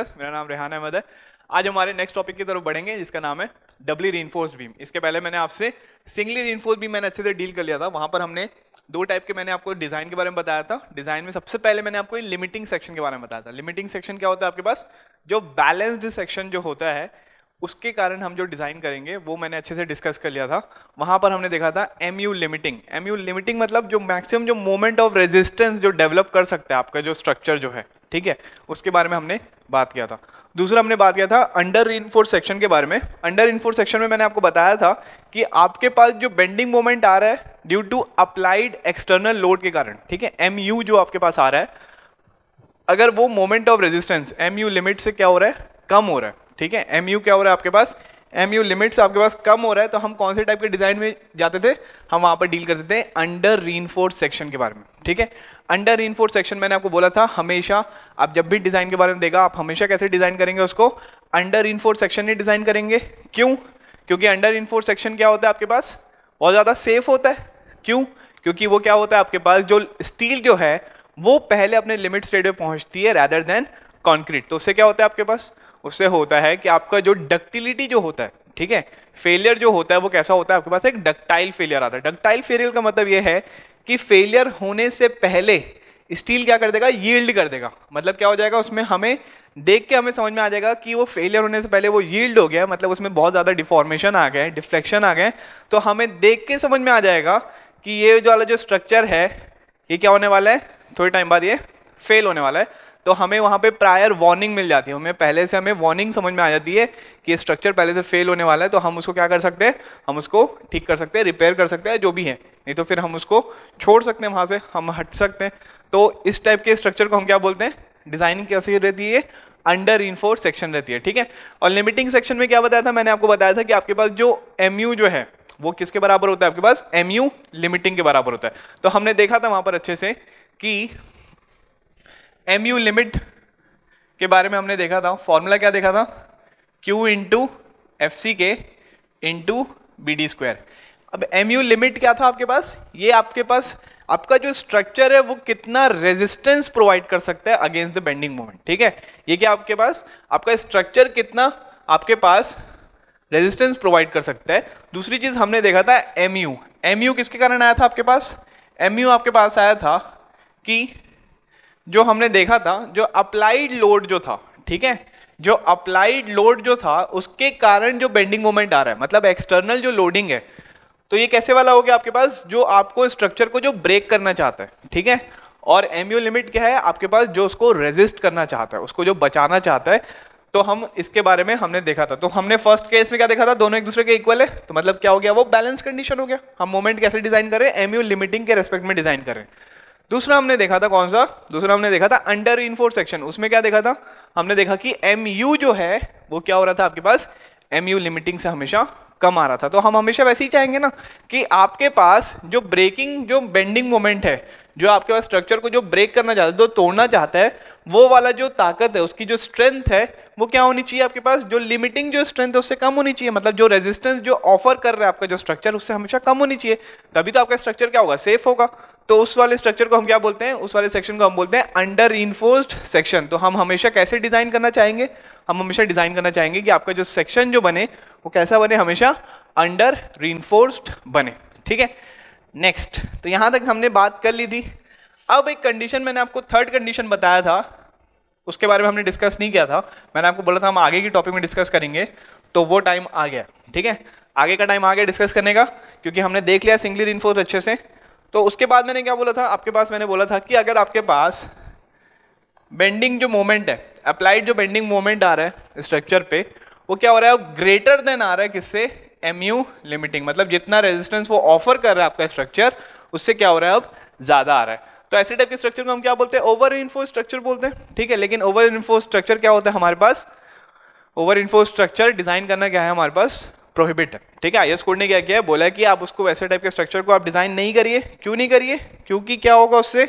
plus मेरा नाम रेहान अहमद है आज हमारे नेक्स्ट टॉपिक की तरफ बढ़ेंगे जिसका नाम है डबली री बीम इसके पहले मैंने आपसे सिंगली री बीम मैंने अच्छे से डील कर लिया था वहाँ पर हमने दो टाइप के मैंने आपको डिज़ाइन के बारे में बताया था डिज़ाइन में सबसे पहले मैंने आपको लिमिटिंग सेक्शन के बारे में बताया था लिमिटिंग सेक्शन क्या होता है आपके पास जो बैलेंस्ड सेक्शन जो होता है उसके कारण हम जो डिज़ाइन करेंगे वो मैंने अच्छे से डिस्कस कर लिया था वहाँ पर हमने देखा था M U limiting M U limiting मतलब जो मैक्सिमम जो मोमेंट ऑफ रेजिस्टेंस जो डेवलप कर सकते हैं आपका जो स्ट्रक्चर जो है ठीक है उसके बारे में हमने बात किया था दूसरा हमने बात किया था अंडर इनफोर्स सेक्शन के बारे में अंडर इनफोर्स सेक्शन में मैंने आपको बताया था कि आपके पास जो बेंडिंग मोमेंट आ रहा है due to applied external load के कारण ठीक है एम यू जो आपके पास आ रहा है अगर वो moment of resistance M U limit से क्या हो रहा है कम हो रहा है ठीक है एम क्या हो रहा है आपके पास एम यू लिमिट्स आपके पास कम हो रहा है तो हम कौन से टाइप के डिज़ाइन में जाते थे हम वहाँ पर डील करते थे अंडर री सेक्शन के बारे में ठीक है अंडर री सेक्शन मैंने आपको बोला था हमेशा आप जब भी डिज़ाइन के बारे में देगा आप हमेशा कैसे डिज़ाइन करेंगे उसको अंडर री सेक्शन ही डिज़ाइन करेंगे क्यों क्योंकि अंडर री सेक्शन क्या होता है आपके पास बहुत ज़्यादा सेफ होता है क्यों क्योंकि वो क्या होता है आपके पास जो स्टील जो है वो पहले अपने लिमिट स्टेट पे पहुंचती है रैदर देन कॉन्क्रीट तो उससे क्या होता है आपके पास उससे होता है कि आपका जो डक्टिलिटी जो होता है ठीक है फेलियर जो होता है वो कैसा होता है आपके पास एक डक्टाइल फेलियर आता है डक्टाइल फेलियर का मतलब ये है कि फेलियर होने से पहले स्टील क्या कर देगा यील्ड कर देगा मतलब क्या हो जाएगा उसमें हमें देख के हमें समझ में आ जाएगा कि वो फेलियर होने से पहले वो यील्ड हो गया मतलब उसमें बहुत ज़्यादा डिफॉर्मेशन आ गया है डिफ्लेक्शन आ गए तो हमें देख के समझ में आ जाएगा कि ये जो वाला जो स्ट्रक्चर है ये क्या होने वाला है थोड़े टाइम बाद ये फेल होने वाला है तो हमें वहाँ पे प्रायर वार्निंग मिल जाती है हमें पहले से हमें वार्निंग समझ में आ जाती है कि स्ट्रक्चर पहले से फेल होने वाला है तो हम उसको क्या कर सकते हैं हम उसको ठीक कर सकते हैं रिपेयर कर सकते हैं जो भी है नहीं तो फिर हम उसको छोड़ सकते हैं वहाँ से हम हट सकते हैं तो इस टाइप के स्ट्रक्चर को हम क्या बोलते हैं डिजाइनिंग कैसी रहती है अंडर इनफोर्स सेक्शन रहती है ठीक है और लिमिटिंग सेक्शन में क्या बताया था मैंने आपको बताया था कि आपके पास जो एम जो है वो किसके बराबर होता है आपके पास एम लिमिटिंग के बराबर होता है तो हमने देखा था वहाँ पर अच्छे से कि एम यू लिमिट के बारे में हमने देखा था फॉर्मूला क्या देखा था Q इंटू एफ सी K into B D square अब एम यू लिमिट क्या था आपके पास ये आपके पास आपका जो स्ट्रक्चर है वो कितना रेजिस्टेंस प्रोवाइड कर सकता है अगेंस्ट द बेंडिंग मोमेंट ठीक है ये क्या आपके पास आपका स्ट्रक्चर कितना आपके पास रेजिस्टेंस प्रोवाइड कर सकता है दूसरी चीज हमने देखा था एम यू एम यू किसके कारण आया था आपके पास एम यू आपके पास आया था कि जो हमने देखा था जो अप्लाइड लोड जो था ठीक है जो अप्लाइड लोड जो था उसके कारण जो बेंडिंग मोमेंट आ रहा है मतलब एक्सटर्नल जो लोडिंग है तो ये कैसे वाला हो गया आपके पास जो आपको स्ट्रक्चर को जो ब्रेक करना चाहता है ठीक है और एम यू लिमिट क्या है आपके पास जो उसको रेजिस्ट करना चाहता है उसको जो बचाना चाहता है तो हम इसके बारे में हमने देखा था तो हमने फर्स्ट केस में क्या देखा था दोनों एक दूसरे के इक्वल है तो मतलब क्या हो गया वो बैलेंस कंडीशन हो गया हम मोमेंट कैसे डिजाइन करें एम यू लिमिटिंग के रेस्पेक्ट में डिजाइन करें दूसरा हमने देखा था कौन सा दूसरा हमने देखा था अंडर इनफोर्स सेक्शन उसमें क्या देखा था हमने देखा कि एम जो है वो क्या हो रहा था आपके पास एम लिमिटिंग से हमेशा कम आ रहा था तो हम हमेशा वैसे ही चाहेंगे ना कि आपके पास जो ब्रेकिंग जो बेंडिंग मोमेंट है जो आपके पास स्ट्रक्चर को जो ब्रेक करना चाहता है जो तोड़ना चाहता है वो वाला जो ताकत है उसकी जो स्ट्रेंथ है वो क्या होनी चाहिए आपके पास जो लिमिटिंग जो स्ट्रेंथ है उससे कम होनी चाहिए मतलब जो रेजिस्टेंस जो ऑफर कर रहा है आपका जो स्ट्रक्चर उससे हमेशा कम होनी चाहिए तभी तो आपका स्ट्रक्चर क्या होगा सेफ होगा तो उस वाले स्ट्रक्चर को हम क्या बोलते हैं उस वाले सेक्शन को हम बोलते हैं अंडर इन्फोर्स्ड सेक्शन तो हम हमेशा कैसे डिजाइन करना चाहेंगे हम हमेशा डिजाइन करना चाहेंगे कि आपका जो सेक्शन जो बने वो कैसा बने हमेशा अंडर रीनफोर्स्ड बने ठीक है नेक्स्ट तो यहां तक हमने बात कर ली थी अब एक कंडीशन मैंने आपको थर्ड कंडीशन बताया था उसके बारे में हमने डिस्कस नहीं किया था मैंने आपको बोला था हम आगे की टॉपिक में डिस्कस करेंगे तो वो टाइम आ गया ठीक है आगे का टाइम आ गया डिस्कस करने का क्योंकि हमने देख लिया सिंगली रिनफोर्स अच्छे से तो उसके बाद मैंने क्या बोला था आपके पास मैंने बोला था कि अगर आपके पास बेंडिंग जो मोमेंट है अप्लाइड जो बेंडिंग मोमेंट आ रहा है स्ट्रक्चर पे वो क्या हो रहा है वो ग्रेटर देन आ रहा है किससे एम यू लिमिटिंग मतलब जितना रेजिस्टेंस वो ऑफर कर रहा है आपका स्ट्रक्चर उससे क्या हो रहा है अब ज़्यादा आ रहा है तो ऐसे टाइप के स्ट्रक्चर को हम क्या बोलते हैं ओवर इन्फो स्ट्रक्चर बोलते हैं ठीक है लेकिन ओवर इन्फो स्ट्रक्चर क्या होता है हमारे पास ओवर इन्फो स्ट्रक्चर डिज़ाइन करना क्या है हमारे पास प्रोहिबिट ठीक है आई कोड ने क्या किया बोला कि आप उसको वैसे टाइप के स्ट्रक्चर को आप डिज़ाइन नहीं करिए क्यों नहीं करिए क्योंकि क्या होगा उससे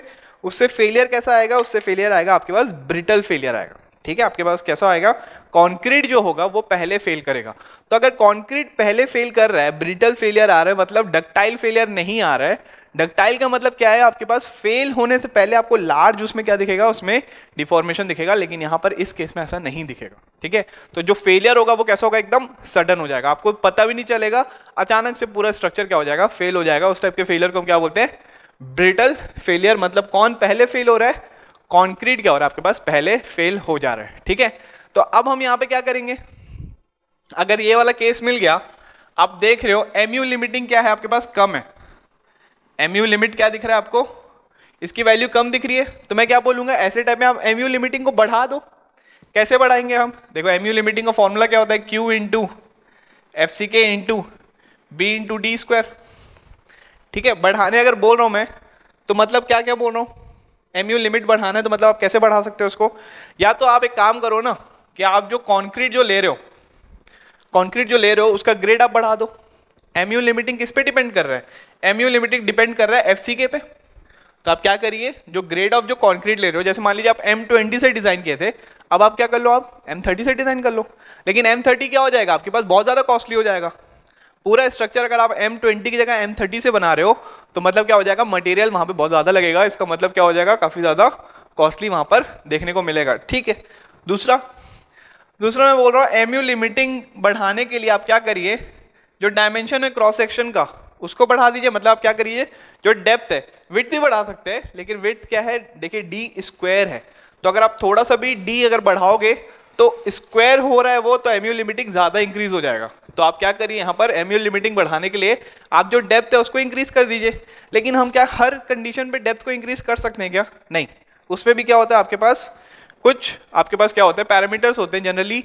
उससे फेलियर कैसा आएगा उससे फेलियर आएगा आपके पास ब्रिटल फेलियर आएगा ठीक है आपके पास कैसा आएगा कॉन्क्रीट जो होगा वो पहले फेल करेगा तो अगर कॉन्क्रीट पहले फेल कर रहा है ब्रिटल फेलियर आ रहा है मतलब डक्टाइल फेलियर नहीं आ रहा है डक्टाइल का मतलब क्या है आपके पास फेल होने से पहले आपको लार्ज उसमें क्या दिखेगा उसमें डिफॉर्मेशन दिखेगा लेकिन यहां पर इस केस में ऐसा नहीं दिखेगा ठीक है तो जो फेलियर होगा वो कैसा होगा एकदम सडन हो जाएगा आपको पता भी नहीं चलेगा अचानक से पूरा स्ट्रक्चर क्या हो जाएगा फेल हो जाएगा उस टाइप के फेलियर को हम क्या बोलते हैं ब्रिटल फेलियर मतलब कौन पहले फेल हो रहा है कॉन्क्रीट क्या हो रहा है आपके पास पहले फेल हो जा रहा है ठीक है तो अब हम यहाँ पे क्या करेंगे अगर ये वाला केस मिल गया आप देख रहे हो एमयू लिमिटिंग क्या है आपके पास कम है एमयू लिमिट क्या दिख रहा है आपको इसकी वैल्यू कम दिख रही है तो मैं क्या बोलूंगा ऐसे टाइप में आप एमयू लिमिटिंग को बढ़ा दो कैसे बढ़ाएंगे हम देखो एम यू लिमिटिंग का फॉर्मूला क्या होता है क्यू इंटू एफ सी K into B into D square ठीक है बढ़ाने अगर बोल रहा हूँ मैं तो मतलब क्या क्या बोल रहा हूँ एम यू लिमिट बढ़ाना है तो मतलब आप कैसे बढ़ा सकते हो उसको या तो आप एक काम करो ना कि आप जो कॉन्क्रीट जो ले रहे हो कॉन्क्रीट जो ले रहे हो उसका ग्रेड आप बढ़ा दो एम यू लिमिटिंग किस पे डिपेंड कर रहा है एम यू लिमिटिंग डिपेंड कर रहा है एफ सी के पे तो आप क्या करिए जो ग्रेड ऑफ जो कॉन्क्रीट ले रहे हो जैसे मान लीजिए आप एम ट्वेंटी से डिज़ाइन किए थे अब आप क्या कर लो आप एम थर्टी से डिज़ाइन कर लो लेकिन एम थर्टी क्या हो जाएगा आपके पास बहुत ज़्यादा कॉस्टली हो जाएगा पूरा स्ट्रक्चर अगर आप एम ट्वेंटी की जगह एम थर्टी से बना रहे हो तो मतलब क्या हो जाएगा मटेरियल वहाँ पर बहुत ज़्यादा लगेगा इसका मतलब क्या हो जाएगा काफ़ी ज़्यादा कॉस्टली वहाँ पर देखने को मिलेगा ठीक है दूसरा दूसरा मैं बोल रहा हूँ एम यू लिमिटिंग बढ़ाने के लिए आप क्या करिए जो डायमेंशन है क्रॉस सेक्शन का उसको बढ़ा दीजिए मतलब आप क्या करिए जो डेप्थ है विथ भी बढ़ा सकते हैं लेकिन विथ क्या है देखिए डी स्क्वायर है तो अगर आप थोड़ा सा भी डी अगर बढ़ाओगे तो स्क्वायर हो रहा है वो तो एम्यू लिमिटिंग ज़्यादा इंक्रीज हो जाएगा तो आप क्या करिए यहाँ पर एम्यू लिमिटिंग बढ़ाने के लिए आप जो डेप्थ है उसको इंक्रीज कर दीजिए लेकिन हम क्या हर कंडीशन पर डेप्थ को इंक्रीज कर सकते हैं क्या नहीं उसमें भी क्या होता है आपके पास कुछ आपके पास क्या होता है पैरामीटर्स होते हैं जनरली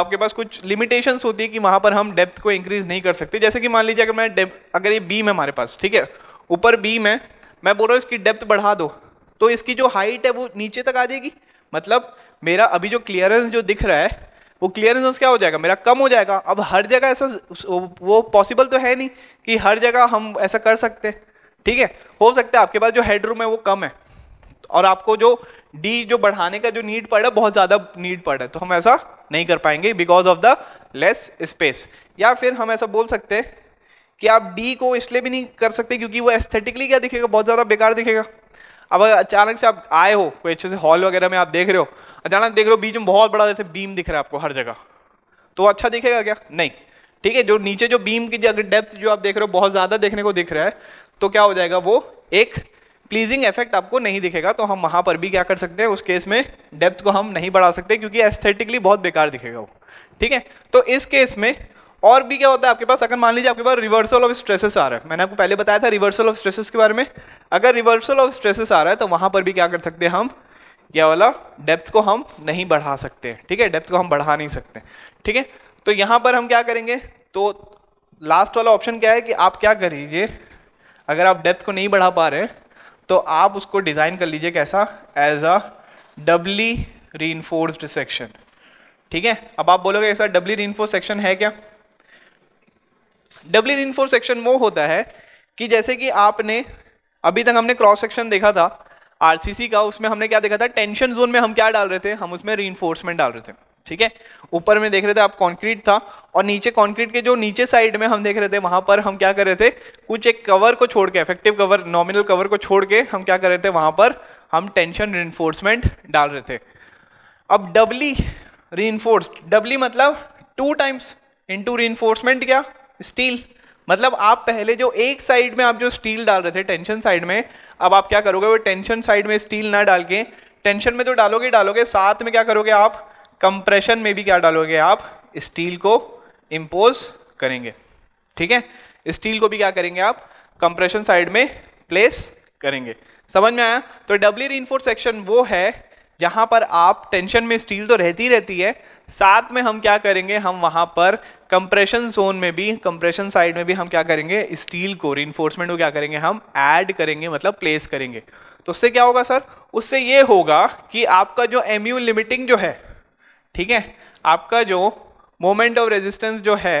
आपके पास कुछ लिमिटेशंस होती है कि वहाँ पर हम डेप्थ को इंक्रीज नहीं कर सकते जैसे कि मान लीजिए अगर मैं अगर ये बीम है हमारे पास ठीक है ऊपर बीम है मैं बोल रहा हूँ इसकी डेप्थ बढ़ा दो तो इसकी जो हाइट है वो नीचे तक आ जाएगी मतलब मेरा अभी जो क्लियरेंस जो दिख रहा है वो क्लियरेंस क्या हो जाएगा मेरा कम हो जाएगा अब हर जगह ऐसा वो पॉसिबल तो है नहीं कि हर जगह हम ऐसा कर सकते ठीक है हो सकता है आपके पास जो हेडरूम है वो कम है और आपको जो डी जो बढ़ाने का जो नीड पड़ा बहुत ज़्यादा नीड पड़ा तो हम ऐसा नहीं कर पाएंगे because of the less space या फिर हम ऐसा बोल सकते हैं कि आप डी को इसलिए भी नहीं कर सकते क्योंकि वो एस्थेटिकली क्या दिखेगा बहुत ज़्यादा बेकार दिखेगा अब अचानक से आप आए हो कोई अच्छे से हॉल वगैरह में आप देख रहे हो अचानक देख रहे हो बीच में बहुत बड़ा जैसे बीम दिख रहा है आपको हर जगह तो अच्छा दिखेगा क्या नहीं ठीक है जो नीचे जो बीम की अगर डेप्थ जो आप देख रहे हो बहुत ज़्यादा देखने को दिख रहा है तो क्या हो जाएगा वो एक प्लीजिंग इफेक्ट आपको नहीं दिखेगा तो हम वहाँ पर भी क्या कर सकते हैं उस केस में डेप्थ को हम नहीं बढ़ा सकते क्योंकि एस्थेटिकली बहुत बेकार दिखेगा वो ठीक है तो इस केस में और भी क्या होता है आपके पास अगर मान लीजिए आपके पास रिवर्सल ऑफ स्ट्रेसेस आ रहा है मैंने आपको पहले बताया था रिवर्सल ऑफ स्ट्रेसेस के बारे में अगर रिवर्सल ऑफ स्ट्रेसेस आ रहा है तो वहाँ पर भी क्या कर सकते हैं हम क्या वाला डेप्थ को हम नहीं बढ़ा सकते ठीक है डेप्थ को हम बढ़ा नहीं सकते ठीक है तो यहाँ पर हम क्या करेंगे तो लास्ट वाला ऑप्शन क्या है कि आप क्या कर लीजिए अगर आप डेप्थ को नहीं बढ़ा पा रहे तो आप उसको डिज़ाइन कर लीजिए कैसा एज अ डबली री सेक्शन ठीक है अब आप बोलोगे ऐसा डबली री सेक्शन है क्या डबली फोर सेक्शन वो होता है कि जैसे कि आपने अभी तक हमने क्रॉस सेक्शन देखा था आर का उसमें हमने क्या देखा था टेंशन जोन में हम क्या डाल रहे थे हम उसमें री डाल रहे थे ठीक है ऊपर में देख रहे थे आप कंक्रीट था और नीचे कंक्रीट के जो नीचे साइड में हम देख रहे थे वहां पर हम क्या कर रहे थे कुछ एक कवर को छोड़ के इफेक्टिव कवर नॉमिनल कवर को छोड़ के हम क्या कर रहे थे वहां पर हम टेंशन री डाल रहे थे अब डबली री डबली मतलब टू टाइम्स इनटू रीइंफोर्समेंट क्या स्टील मतलब आप पहले जो एक साइड में आप जो स्टील डाल रहे थे टेंशन साइड में अब आप क्या करोगे वो टेंशन साइड में स्टील ना डाल के टेंशन में तो डालोगे डालोगे साथ में क्या करोगे आप कंप्रेशन में भी क्या डालोगे आप स्टील को इम्पोज करेंगे ठीक है स्टील को भी क्या करेंगे आप कंप्रेशन साइड में प्लेस करेंगे समझ में आया तो डब्ल्यू री सेक्शन वो है जहां पर आप टेंशन में स्टील तो रहती रहती है साथ में हम क्या करेंगे हम वहां पर कंप्रेशन जोन में भी कंप्रेशन साइड में भी हम क्या करेंगे स्टील को रिइंफोर्समेंट को क्या करेंगे हम ऐड करेंगे मतलब प्लेस करेंगे तो उससे क्या होगा सर उससे ये होगा कि आपका जो एम लिमिटिंग जो है ठीक है आपका जो मोमेंट ऑफ रेजिस्टेंस जो है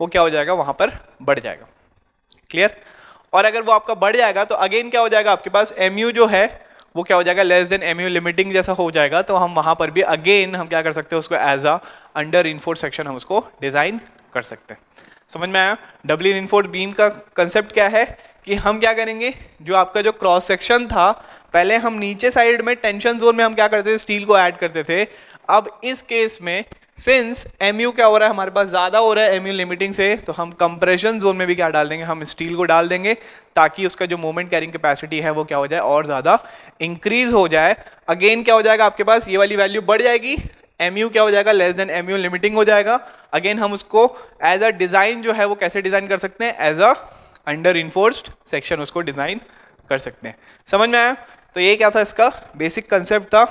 वो क्या हो जाएगा वहां पर बढ़ जाएगा क्लियर और अगर वो आपका बढ़ जाएगा तो अगेन क्या हो जाएगा आपके पास एम जो है वो क्या हो जाएगा लेस देन एम लिमिटिंग जैसा हो जाएगा तो हम वहाँ पर भी अगेन हम क्या कर सकते हैं उसको as a under reinforced section हम उसको डिज़ाइन कर सकते हैं समझ में आया डबल इनफोर्ड बीम का कंसेप्ट क्या है कि हम क्या करेंगे जो आपका जो क्रॉस सेक्शन था पहले हम नीचे साइड में टेंशन जोन में हम क्या करते थे स्टील को ऐड करते थे अब इस केस में सिंस एम क्या हो रहा है हमारे पास ज़्यादा हो रहा है एम लिमिटिंग से तो हम कंप्रेशन जोन में भी क्या डाल देंगे हम स्टील को डाल देंगे ताकि उसका जो मोमेंट कैरिंग कैपेसिटी है वो क्या हो जाए और ज़्यादा इंक्रीज हो जाए अगेन क्या हो जाएगा आपके पास ये वाली वैल्यू बढ़ जाएगी एम क्या हो जाएगा लेस देन एम लिमिटिंग हो जाएगा अगेन हम उसको एज अ डिज़ाइन जो है वो कैसे डिज़ाइन कर सकते हैं as a under reinforced section उसको डिज़ाइन कर सकते हैं समझ में आया तो ये क्या था इसका बेसिक कंसेप्ट था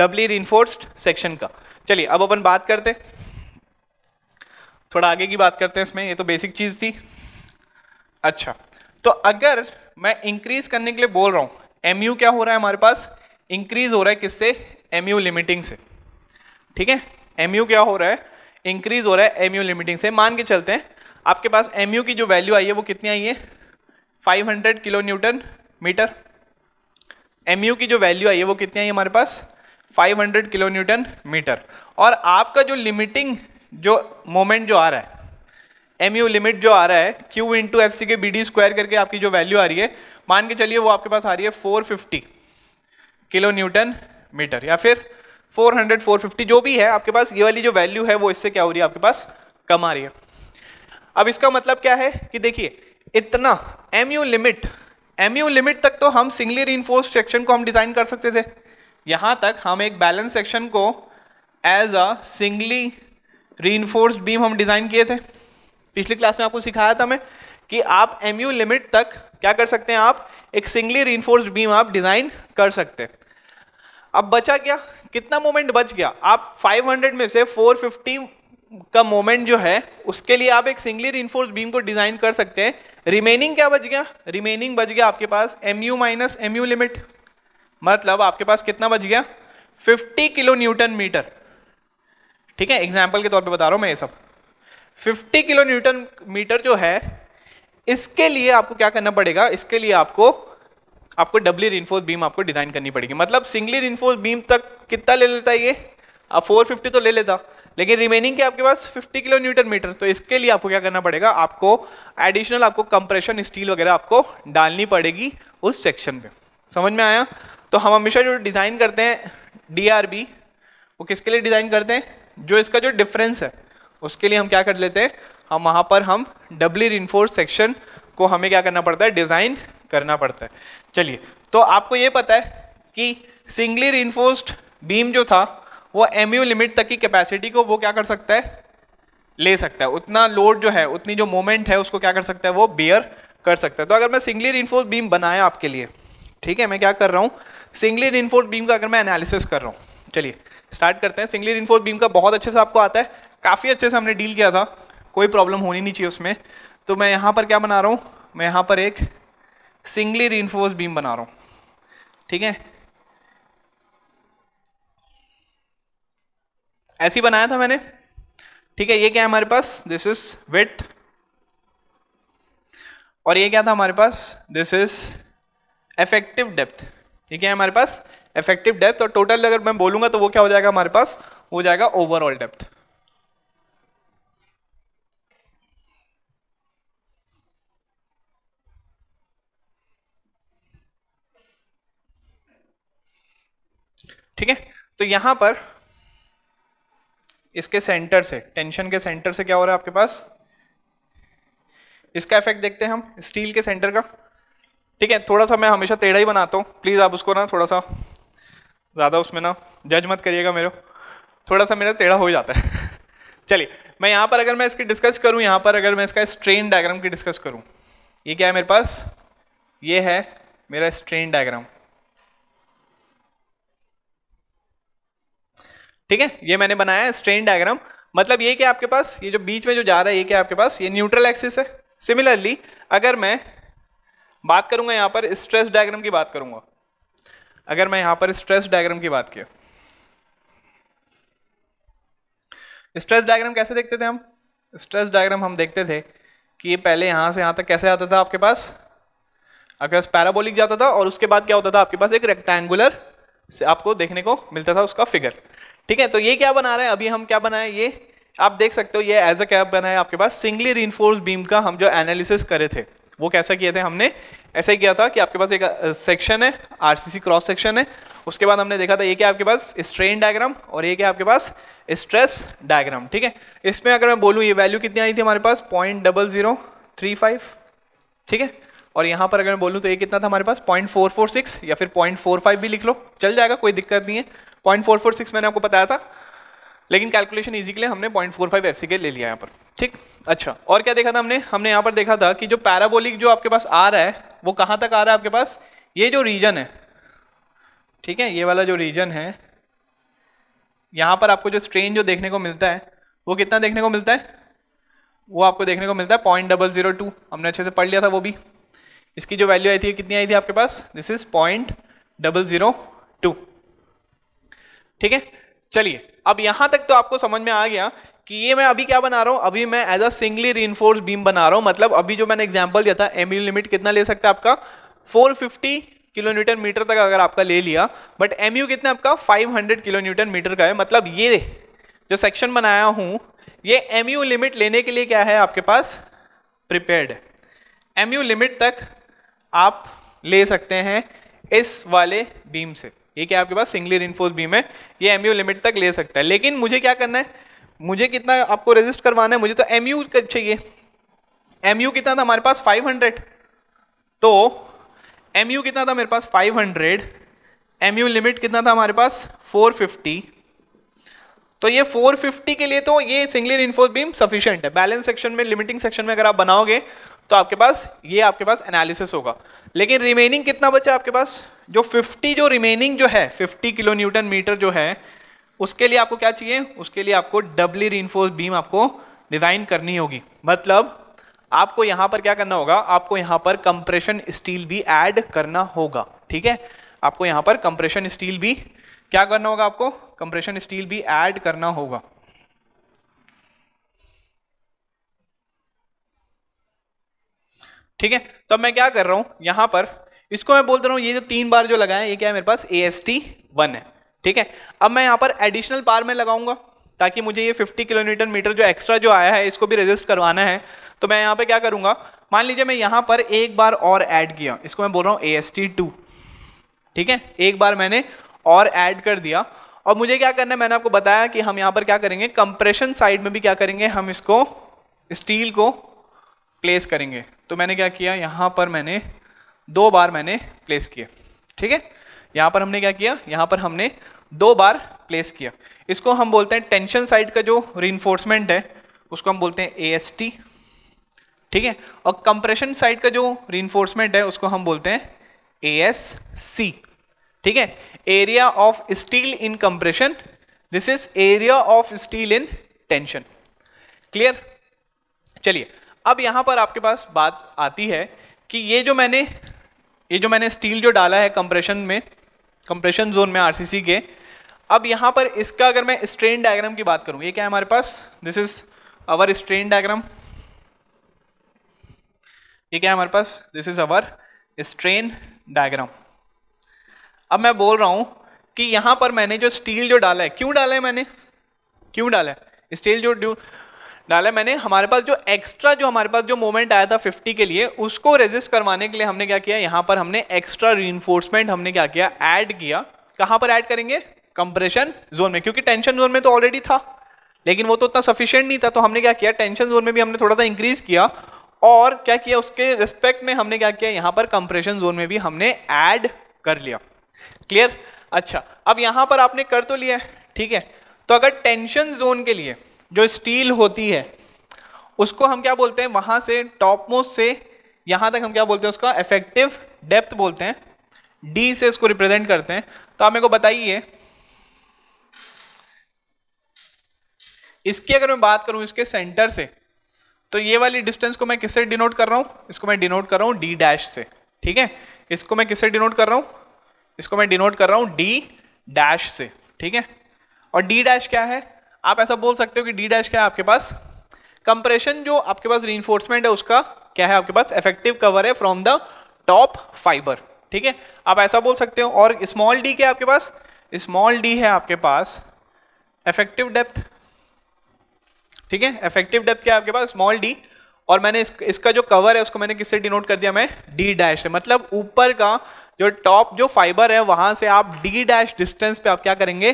डबली रिन्फोर्स्ड सेक्शन का चलिए अब अपन बात करते थोड़ा आगे की बात करते हैं इसमें ये तो बेसिक चीज थी अच्छा तो अगर मैं इंक्रीज करने के लिए बोल रहा हूं एमयू क्या हो रहा है हमारे पास इंक्रीज हो रहा है किससे एमयू लिमिटिंग से ठीक है एमयू क्या हो रहा है इंक्रीज हो रहा है एमयू लिमिटिंग से मान के चलते हैं आपके पास एमयू की जो वैल्यू आई है वो कितनी आई है 500 किलो न्यूटन मीटर एमयू की जो वैल्यू आई है वो कितनी आई है हमारे पास 500 किलो न्यूटन मीटर और आपका जो लिमिटिंग जो मोमेंट जो आ रहा है एम यू लिमिट जो आ रहा है क्यू टू एफ सी के बी डी स्क्वायर करके आपकी जो वैल्यू आ रही है मान के चलिए वो आपके पास आ रही है 450 किलो न्यूटन मीटर या फिर 400 450 जो भी है आपके पास ये वाली जो वैल्यू है वो इससे क्या हो रही है आपके पास कम आ रही है अब इसका मतलब क्या है कि देखिए इतना M U limit M U limit तक तो हम सिंगली री सेक्शन को हम डिज़ाइन कर सकते थे यहां तक हम एक बैलेंस सेक्शन को एज अ सिंगली री बीम हम डिज़ाइन किए थे पिछली क्लास में आपको सिखाया था मैं कि आप एम यू लिमिट तक क्या कर सकते हैं आप एक सिंगली री बीम आप डिज़ाइन कर सकते हैं अब बचा क्या कितना मोमेंट बच गया आप 500 में से 450 का मोमेंट जो है उसके लिए आप एक सिंगली री बीम को डिज़ाइन कर सकते हैं रिमेनिंग क्या बच गया रिमेनिंग बच गया आपके पास M U minus M U limit मतलब आपके पास कितना बच गया 50 किलो न्यूटन मीटर ठीक है एग्जाम्पल के तौर पे बता रहा हूँ मैं ये सब 50 किलो न्यूटन मीटर जो है इसके लिए आपको क्या करना पड़ेगा इसके लिए आपको आपको डबली रिनफोर्स बीम आपको डिजाइन करनी पड़ेगी मतलब सिंगली रिनफोर्स बीम तक कितना ले लेता है ये अब फोर तो ले लेता लेकिन रिमेनिंग के आपके पास 50 किलो न्यूटन मीटर तो इसके लिए आपको क्या करना पड़ेगा आपको एडिशनल आपको कंप्रेशन स्टील वगैरह आपको डालनी पड़ेगी उस सेक्शन पे समझ में आया तो हम हमेशा जो डिज़ाइन करते हैं डी वो किसके लिए डिज़ाइन करते हैं जो इसका जो डिफरेंस है उसके लिए हम क्या कर लेते हैं हम वहाँ पर हम डबली रिनफोर्स सेक्शन को हमें क्या करना पड़ता है डिज़ाइन करना पड़ता है चलिए तो आपको ये पता है कि सिंगली रिनफोर्स्ड बीम जो था वो एम लिमिट तक की कैपेसिटी को वो क्या कर सकता है ले सकता है उतना लोड जो है उतनी जो मोमेंट है उसको क्या कर सकता है वो बियर कर सकता है तो अगर मैं सिंगली रिनफोर्स बीम बनाया आपके लिए ठीक है मैं क्या कर रहा हूँ सिंगली इनफोर्स बीम का अगर मैं एनालिसिस कर रहा हूँ चलिए स्टार्ट करते हैं सिंगली इनफोर्स बीम का बहुत अच्छे से आपको आता है काफ़ी अच्छे से हमने डील किया था कोई प्रॉब्लम होनी नहीं चाहिए उसमें तो मैं यहाँ पर क्या बना रहा हूँ मैं यहाँ पर एक सिंगली रीनफोर्स बीम बना रहा हूँ ठीक है ऐसी बनाया था मैंने ठीक है ये क्या है हमारे पास दिस इज विथ और ये क्या था हमारे पास दिस इज इफेक्टिव डेप्थ ये क्या है हमारे पास इफेक्टिव डेप्थ और टोटल अगर मैं बोलूंगा तो वो क्या हो जाएगा हमारे पास हो जाएगा ओवरऑल डेप्थ ठीक है तो यहां पर इसके सेंटर से टेंशन के सेंटर से क्या हो रहा है आपके पास इसका इफेक्ट देखते हैं हम स्टील के सेंटर का ठीक है थोड़ा सा मैं हमेशा टेढ़ा ही बनाता हूँ प्लीज़ आप उसको ना थोड़ा सा ज़्यादा उसमें ना जज मत करिएगा मेरे थोड़ा सा मेरा टेढ़ा हो जाता है चलिए मैं यहाँ पर अगर मैं इसकी डिस्कस करूँ यहाँ पर अगर मैं इसका स्ट्रेन डायग्राम की डिस्कस करूँ ये क्या है मेरे पास ये है मेरा स्ट्रेन डायग्राम ठीक है ये मैंने बनाया है स्ट्रेन डायग्राम मतलब ये क्या आपके पास ये जो बीच में जो जा रहा है ये क्या आपके पास ये न्यूट्रल एक्सिस है सिमिलरली अगर मैं बात करूंगा यहां पर स्ट्रेस डायग्राम की बात करूंगा अगर मैं यहां पर स्ट्रेस डायग्राम की बात किया स्ट्रेस डायग्राम कैसे देखते थे हम स्ट्रेस डायग्राम हम देखते थे कि पहले यहां से यहां तक कैसे आता था आपके पास आपके पास पैराबोलिक जाता था और उसके बाद क्या होता था आपके पास एक रेक्टेंगुलर से आपको देखने को मिलता था उसका फिगर ठीक है तो ये क्या बना रहे हैं अभी हम क्या बनाए ये आप देख सकते हो ये एज अ कैप बना है आपके पास सिंगली रिनफोर्स बीम का हम जो एनालिसिस करे थे वो कैसा किए थे हमने ऐसा ही किया था कि आपके पास एक सेक्शन है आरसीसी क्रॉस सेक्शन है उसके बाद हमने देखा था ये क्या आपके पास स्ट्रेन डायग्राम और ये क्या आपके पास स्ट्रेस डायग्राम ठीक है इसमें अगर मैं बोलूँ ये वैल्यू कितनी आई थी हमारे पास point double zero three five ठीक है और यहाँ पर अगर मैं बोलूँ तो ये कितना था हमारे पास पॉइंट फोर फोर सिक्स या फिर पॉइंट फोर फाइव भी लिख लो चल जाएगा कोई दिक्कत नहीं है पॉइंट फोर फोर सिक्स मैंने आपको बताया था लेकिन कैलकुलेशन इजी के लिए हमने point four five F C K ले लिया यहाँ पर ठीक अच्छा और क्या देखा था हमने हमने यहाँ पर देखा था कि जो पैराबोलिक जो आपके पास आ रहा है वो कहाँ तक आ रहा है आपके पास ये जो रीजन है ठीक है ये वाला जो रीजन है यहाँ पर आपको जो स्ट्रेन जो देखने को मिलता है वो कितना देखने को मिलता है वो आपको देखने को मिलता है पॉइंट डबल जीरो टू हमने अच्छे से पढ़ लिया था वो भी इसकी जो वैल्यू आई थी कितनी आई थी आपके पास this is point double zero two ठीक है चलिए अब यहां तक तो आपको समझ में आ गया कि ये मैं अभी क्या बना रहा हूँ अभी मैं as a singly reinforced beam बना रहा हूँ मतलब अभी जो मैंने एग्जाम्पल दिया था एम लिमिट कितना ले सकता है आपका 450 किलोन्यूटन मीटर तक अगर आपका ले लिया बट एम यू कितना आपका 500 हंड्रेड न्यूटन मीटर का है मतलब ये जो सेक्शन बनाया हूँ ये एम यू लिमिट लेने के लिए क्या है आपके पास प्रिपेयर्ड है एम यू लिमिट तक आप ले सकते हैं इस वाले बीम से ये क्या आपके पास सिंगली रिनफोर्स बीम है ये एम लिमिट तक ले सकता है लेकिन मुझे क्या करना है मुझे कितना आपको रजिस्ट करवाना है मुझे तो एम यू चाहिए एम यू कितना था हमारे पास 500 तो एम यू कितना था मेरे पास 500 हंड्रेड एम यू लिमिट कितना था हमारे पास 450 तो ये 450 के लिए तो ये सिंगली इन्फोर्स बीम सफिशियंट है बैलेंस सेक्शन में लिमिटिंग सेक्शन में अगर आप बनाओगे तो आपके पास ये आपके पास एनालिसिस होगा लेकिन रिमेनिंग कितना बचा आपके पास जो 50 जो रिमेनिंग जो है 50 किलो न्यूटन मीटर जो है उसके लिए आपको क्या चाहिए उसके लिए आपको डबली रीनफोर्स बीम आपको डिज़ाइन करनी होगी मतलब आपको यहां पर क्या करना होगा आपको यहां पर कंप्रेशन स्टील भी ऐड करना होगा ठीक है आपको यहां पर कंप्रेशन स्टील भी क्या करना होगा आपको कंप्रेशन स्टील भी ऐड करना होगा ठीक है तो अब मैं क्या कर रहा हूँ यहाँ पर इसको मैं बोलता रहा हूँ ये जो तीन बार जो लगाए ये क्या है मेरे पास ए एस टी वन है ठीक है अब मैं यहाँ पर एडिशनल पार में लगाऊंगा ताकि मुझे ये 50 किलोमीटर मीटर जो एक्स्ट्रा जो आया है इसको भी रजिस्ट करवाना है तो मैं यहाँ पे क्या करूँगा मान लीजिए मैं यहाँ पर एक बार और ऐड किया इसको मैं बोल रहा हूँ ए एस टी टू ठीक है एक बार मैंने और ऐड कर दिया और मुझे क्या करना है मैंने आपको बताया कि हम यहाँ पर क्या करेंगे कंप्रेशन साइड में भी क्या करेंगे हम इसको स्टील को प्लेस करेंगे तो मैंने क्या किया यहाँ पर मैंने दो बार मैंने प्लेस किए ठीक है यहाँ पर हमने क्या किया यहाँ पर हमने दो बार प्लेस किया इसको हम बोलते हैं टेंशन साइड का जो रीइन्फोर्समेंट है उसको हम बोलते हैं ए ठीक है और कंप्रेशन साइड का जो रीइन्फोर्समेंट है उसको हम बोलते हैं ए ठीक है area of steel in compression this is area of steel in tension clear चलिए अब यहाँ पर आपके पास बात आती है कि ये जो मैंने ये जो मैंने स्टील जो डाला है कंप्रेशन में कंप्रेशन जोन में आरसीसी के अब यहाँ पर इसका अगर मैं स्ट्रेन डायग्राम की बात करूँ ये क्या है हमारे पास this is our strain diagram ये क्या है हमारे पास this is our strain diagram अब मैं बोल रहा हूँ कि यहाँ पर मैंने जो स्टील जो डाला है क्यों डाला है मैंने क्यों डाला है स्टील जो ड्यू डाला मैंने हमारे पास जो एक्स्ट्रा जो हमारे पास जो मोमेंट आया था 50 के लिए उसको रेजिस्ट करवाने के लिए हमने क्या किया यहां पर हमने एक्स्ट्रा री हमने क्या किया ऐड किया कहाँ पर ऐड करेंगे कंप्रेशन जोन में क्योंकि टेंशन जोन में तो ऑलरेडी था लेकिन वो तो उतना सफिशियंट नहीं था तो हमने क्या किया टेंशन जोन में भी हमने थोड़ा सा इंक्रीज किया और क्या किया उसके रिस्पेक्ट में हमने क्या किया यहाँ पर कंप्रेशन जोन में भी हमने ऐड कर लिया क्लियर अच्छा अब यहाँ पर आपने कर तो लिया है ठीक है तो अगर टेंशन जोन के लिए जो स्टील होती है उसको हम क्या बोलते हैं वहां से टॉप मोस्ट से यहां तक हम क्या बोलते हैं उसका इफेक्टिव डेप्थ बोलते हैं डी से इसको रिप्रेजेंट करते हैं तो आप मेरे को बताइए इसकी अगर मैं बात करूं इसके सेंटर से तो ये वाली डिस्टेंस को मैं किससे डिनोट कर रहा हूँ इसको मैं डिनोट कर रहा हूँ डी डैश से ठीक है इसको मैं किससे डिनोट कर रहा हूँ इसको मैं डिनोट कर रहा हूँ डी डैश से ठीक है और डी डैश क्या है आप ऐसा बोल सकते हो कि डी डैश क्या है आपके पास कंप्रेशन जो आपके पास री है उसका क्या है आपके पास इफेक्टिव कवर है फ्रॉम द टॉप फाइबर ठीक है आप ऐसा बोल सकते हो और स्मॉल डी क्या है आपके पास स्मॉल डी है आपके पास इफेक्टिव डेप्थ ठीक है इफेक्टिव डेप्थ क्या है आपके पास स्मॉल डी और मैंने इस, इसका जो कवर है उसको मैंने किससे डिनोट कर दिया मैं डी डैश से मतलब ऊपर का जो टॉप जो फाइबर है वहां से आप डी डैश डिस्टेंस पे आप क्या करेंगे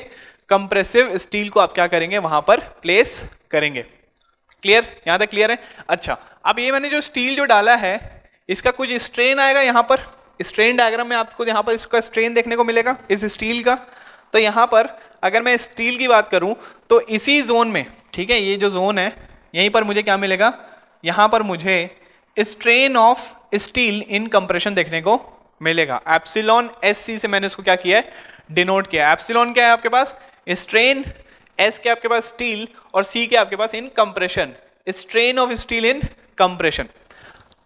कंप्रेसिव स्टील को आप क्या करेंगे वहां पर प्लेस करेंगे क्लियर यहां तक क्लियर है अच्छा अब ये मैंने जो स्टील जो डाला है इसका कुछ स्ट्रेन आएगा यहां पर स्ट्रेन डायग्राम में आपको यहां पर इसका स्ट्रेन देखने को मिलेगा इस स्टील का तो यहां पर अगर मैं स्टील की बात करूं तो इसी जोन में ठीक है ये जो जोन है यहीं पर मुझे क्या मिलेगा यहां पर मुझे strain of steel in compression देखने को मिलेगा एप्सिलॉन एस सी से मैंने उसको क्या किया है डिनोट किया एप्सिलॉन क्या है आपके पास स्ट्रेन एस के आपके पास स्टील और सी के आपके पास in compression strain of steel in compression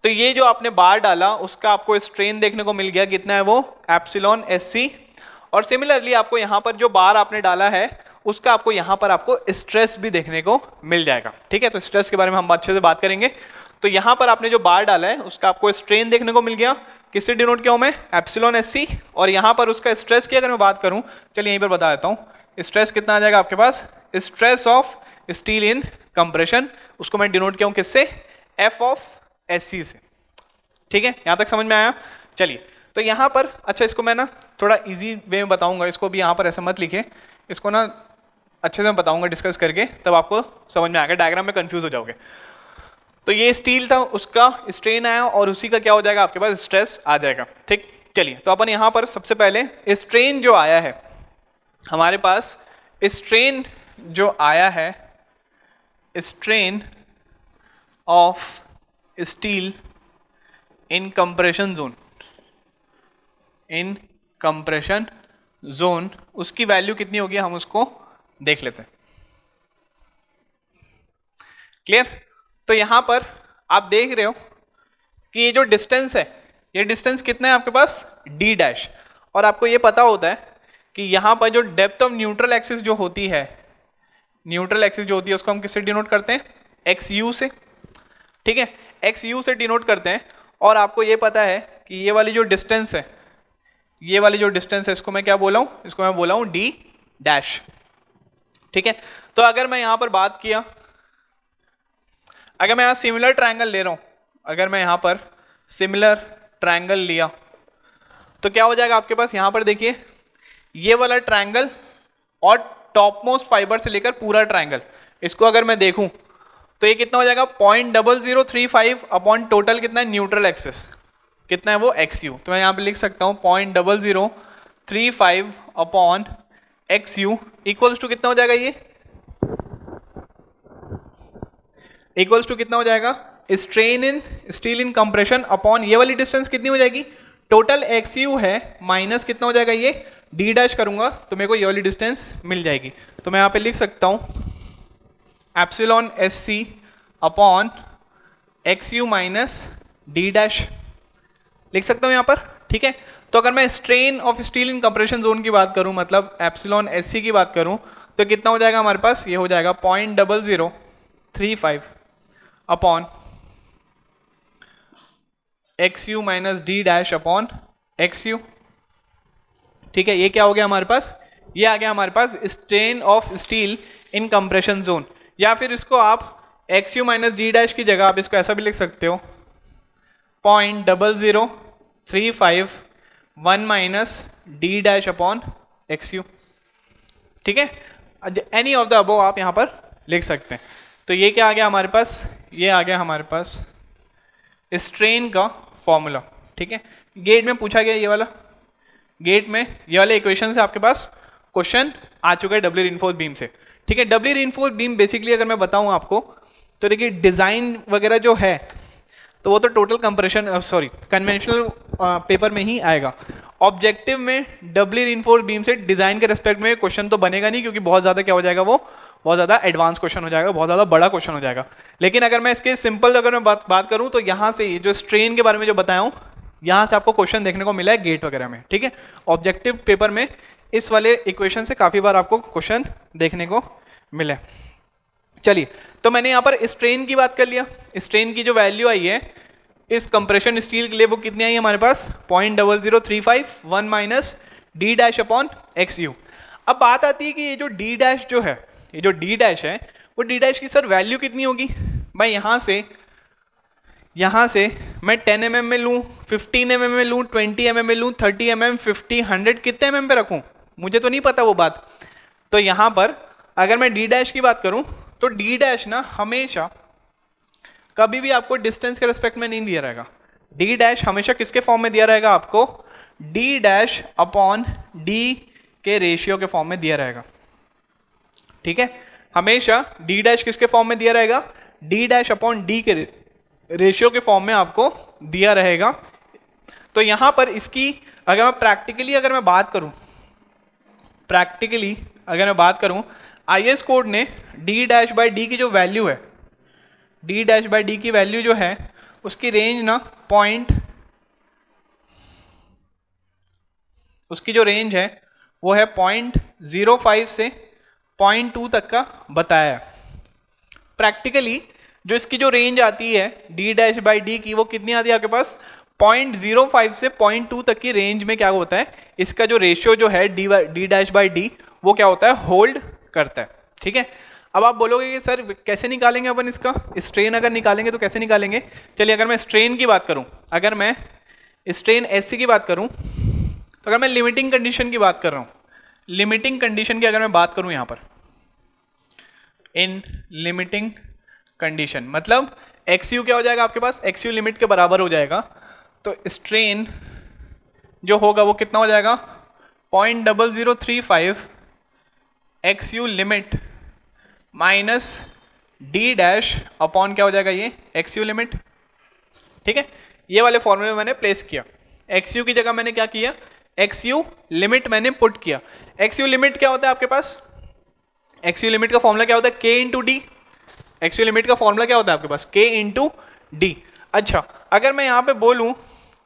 तो ये जो आपने बार डाला उसका आपको स्ट्रेन देखने को मिल गया कितना है वो एप्सिलॉन एस सी और सिमिलरली आपको यहाँ पर जो बार आपने डाला है उसका आपको यहाँ पर आपको स्ट्रेस भी देखने को मिल जाएगा ठीक है तो स्ट्रेस के बारे में हम अच्छे से बात करेंगे तो यहाँ पर आपने जो बार डाला है उसका आपको स्ट्रेन देखने को मिल गया किससे डिनोट किया हूँ मैं एप्सिलॉन एस सी और यहाँ पर उसका स्ट्रेस की अगर मैं बात करूँ चलिए यहीं पर बता देता हूँ स्ट्रेस कितना आ जाएगा आपके पास stress of steel in compression उसको मैं डिनोट किया हूं किससे एफ ऑफ एस सी से ठीक है यहां तक समझ में आया चलिए तो यहां पर अच्छा इसको मैं ना थोड़ा इजी वे में बताऊंगा इसको भी यहाँ पर ऐसा मत लिखे इसको ना अच्छे से मैं बताऊंगा डिस्कस करके तब आपको समझ में आएगा डायग्राम में कन्फ्यूज़ हो जाओगे तो ये स्टील था उसका स्ट्रेन आया और उसी का क्या हो जाएगा आपके पास स्ट्रेस आ जाएगा ठीक चलिए तो अपन यहाँ पर सबसे पहले स्ट्रेन जो आया है हमारे पास इस ट्रेन जो आया है इस strain of steel in compression zone in compression zone उसकी वैल्यू कितनी होगी हम उसको देख लेते हैं क्लियर तो यहां पर आप देख रहे हो कि ये जो डिस्टेंस है ये डिस्टेंस कितना है आपके पास डी डैश और आपको ये पता होता है कि यहां पर जो डेप्थ ऑफ न्यूट्रल एक्सिस जो होती है न्यूट्रल एक्सिस जो होती है उसको हम किससे डिनोट करते हैं एक्स यू से ठीक है एक्स यू से डिनोट करते हैं और आपको ये पता है कि ये वाली जो डिस्टेंस है ये वाली जो डिस्टेंस है इसको मैं क्या बोला हूँ इसको मैं बोला हूं डी डैश ठीक है तो अगर मैं यहां पर बात किया अगर मैं यहां सिमिलर ट्राइंगल ले रहा हूं अगर मैं यहां पर सिमिलर ट्राइंगल लिया तो क्या हो जाएगा आपके पास यहां पर देखिए ये वाला ट्राइंगल और टॉप मोस्ट फाइबर से लेकर पूरा ट्राइंगल इसको अगर मैं देखूं तो ये कितना हो जाएगा point double zero three five upon total कितना है न्यूट्रल एक्सेस कितना है वो एक्स यू तो मैं यहाँ पे लिख सकता हूँ point double zero three five upon x U equals to कितना हो जाएगा ये इक्वल्स टू कितना हो जाएगा strain in steel in compression upon ये वाली डिस्टेंस कितनी हो जाएगी टोटल एक्स यू है माइनस कितना हो जाएगा ये डी डैश करूँगा तो मेरे को ये वाली डिस्टेंस मिल जाएगी तो मैं यहाँ पे लिख सकता हूँ epsilon S C upon x U minus D dash लिख सकता हूँ यहाँ पर ठीक है तो अगर मैं strain of steel in compression zone की बात करूँ मतलब एप्सिलॉन एस सी की बात करूँ तो कितना हो जाएगा हमारे पास ये हो जाएगा point double zero three five upon x U minus D dash upon x you ठीक है ये क्या हो गया हमारे पास ये आ गया हमारे पास strain of steel in compression zone या फिर इसको आप X U minus D dash की जगह आप इसको ऐसा भी लिख सकते हो point double zero three five one minus D dash upon x you ठीक है एनी ऑफ द अबो आप यहाँ पर लिख सकते हैं तो ये क्या आ गया हमारे पास ये आ गया हमारे पास स्ट्रेन का फॉर्मूला ठीक है गेट में पूछा गया ये वाला गेट में ये वाले इक्वेशन से आपके पास क्वेश्चन आ चुका है डब्ल्यू रिनफोर्स बीम से ठीक है डब्ल्यू रिनफोर्स बीम बेसिकली अगर मैं बताऊँ आपको तो देखिए डिज़ाइन वगैरह जो है तो वो तो total compression sorry conventional paper में ही आएगा ऑब्जेक्टिव में डब्ल्यू रिनफोर्स बीम से डिज़ाइन के रेस्पेक्ट में क्वेश्चन तो बनेगा नहीं क्योंकि बहुत ज़्यादा क्या हो जाएगा वो बहुत ज़्यादा एडवांस क्वेश्चन हो जाएगा बहुत ज़्यादा बड़ा क्वेश्चन हो जाएगा लेकिन अगर मैं इसके सिंपल अगर मैं बात बात करूँ तो यहाँ से जो स्ट्रेन के बारे में जो बताया हूँ यहाँ से आपको क्वेश्चन देखने को मिला है गेट वगैरह में ठीक है ऑब्जेक्टिव पेपर में इस वाले इक्वेशन से काफ़ी बार आपको क्वेश्चन देखने को मिले चलिए तो मैंने यहाँ पर स्ट्रेन की बात कर लिया स्ट्रेन की जो वैल्यू आई है इस कंप्रेशन स्टील के लिए वो कितनी आई है हमारे पास point double zero three five one minus D dash upon x U अब बात आती है कि ये जो डी डैश जो है ये जो डी डैश है वो डी डैश की सर वैल्यू कितनी होगी भाई यहाँ से यहाँ से मैं 10 एम mm में लूँ 15 एम mm में लूँ 20 एम mm में लूँ 30 एम एम फिफ्टी हंड्रेड कितने एम mm पे रखूँ मुझे तो नहीं पता वो बात तो यहाँ पर अगर मैं डी डैश की बात करूँ तो डी डैश ना हमेशा कभी भी आपको डिस्टेंस के रेस्पेक्ट में नहीं दिया रहेगा डी डैश हमेशा किसके फॉर्म में दिया रहेगा आपको डी डैश अपॉन डी के रेशियो के फॉर्म में दिया रहेगा ठीक है हमेशा डी डैश किसके फॉर्म में दिया रहेगा डी डैश अपॉन डी के रेशियो के फॉर्म में आपको दिया रहेगा तो यहाँ पर इसकी अगर मैं प्रैक्टिकली अगर मैं बात करूँ प्रैक्टिकली अगर मैं बात करूँ आई कोड ने डी डैश बाई डी की जो वैल्यू है डी डैश बाई डी की वैल्यू जो है उसकी रेंज ना पॉइंट उसकी जो रेंज है वो है पॉइंट ज़ीरो फाइव से पॉइंट टू तक का बताया प्रैक्टिकली जो इसकी जो रेंज आती है डी डैश बाई डी की वो कितनी आती है आपके पास पॉइंट जीरो फाइव से पॉइंट टू तक की रेंज में क्या होता है इसका जो रेशियो जो है D D dash by D वो क्या होता है होल्ड करता है ठीक है अब आप बोलोगे कि सर कैसे निकालेंगे अपन इसका स्ट्रेन अगर निकालेंगे तो कैसे निकालेंगे चलिए अगर मैं स्ट्रेन की बात करूं अगर मैं स्ट्रेन एस की बात करूं तो अगर मैं लिमिटिंग कंडीशन की बात कर रहा हूं लिमिटिंग कंडीशन की अगर मैं बात करूं यहां पर इन लिमिटिंग कंडीशन मतलब एक्स यू क्या हो जाएगा आपके पास एक्स यू लिमिट के बराबर हो जाएगा तो स्ट्रेन जो होगा वो कितना हो जाएगा point double zero three five x you limit minus D dash upon क्या हो जाएगा ये एक्स यू लिमिट ठीक है ये वाले फॉर्मूले में मैंने प्लेस किया एक्स यू की जगह मैंने क्या किया एक्स यू लिमिट मैंने पुट किया एक्स यू लिमिट क्या होता है आपके पास एक्स यू लिमिट का फॉर्मूला क्या होता है K into D actual limit का फॉर्मूला क्या होता है आपके पास के इंटू डी अच्छा अगर मैं यहाँ पे बोलूँ